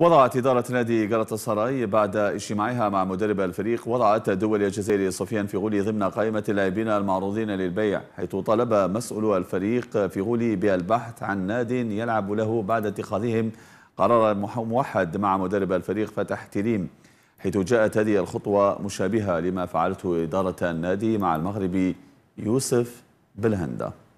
وضعت إدارة نادي السراي بعد اجتماعها مع مدرب الفريق وضعت الدولي الجزائري سفيان فيغولي ضمن قائمة اللاعبين المعروضين للبيع حيث طلب مسؤول الفريق فيغولي بالبحث عن ناد يلعب له بعد اتخاذهم قرار موحد مع مدرب الفريق فتح تريم حيث جاءت هذه الخطوة مشابهة لما فعلته إدارة النادي مع المغربي يوسف بالهنده